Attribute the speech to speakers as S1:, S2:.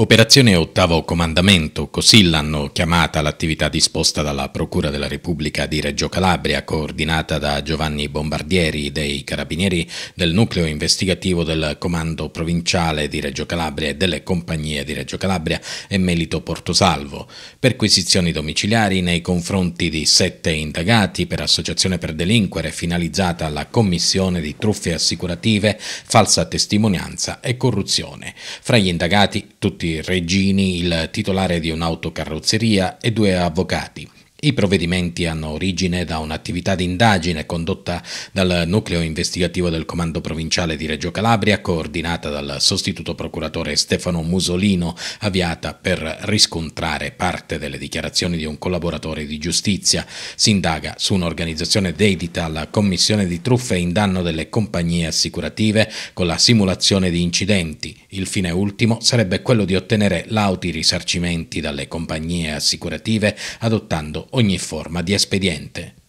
S1: Operazione Ottavo Comandamento, così l'hanno chiamata l'attività disposta dalla Procura della Repubblica di Reggio Calabria, coordinata da Giovanni Bombardieri dei Carabinieri del nucleo investigativo del Comando Provinciale di Reggio Calabria e delle compagnie di Reggio Calabria e Melito Portosalvo. Perquisizioni domiciliari nei confronti di sette indagati per associazione per delinquere finalizzata alla commissione di truffe assicurative, falsa testimonianza e corruzione. Fra gli indagati tutti Reggini, il titolare di un'autocarrozzeria, e due avvocati, i provvedimenti hanno origine da un'attività di indagine condotta dal nucleo investigativo del Comando Provinciale di Reggio Calabria, coordinata dal sostituto procuratore Stefano Musolino, avviata per riscontrare parte delle dichiarazioni di un collaboratore di giustizia. Si indaga su un'organizzazione dedita alla commissione di truffe in danno delle compagnie assicurative con la simulazione di incidenti. Il fine ultimo sarebbe quello di ottenere lauti risarcimenti dalle compagnie assicurative adottando ogni forma di espediente.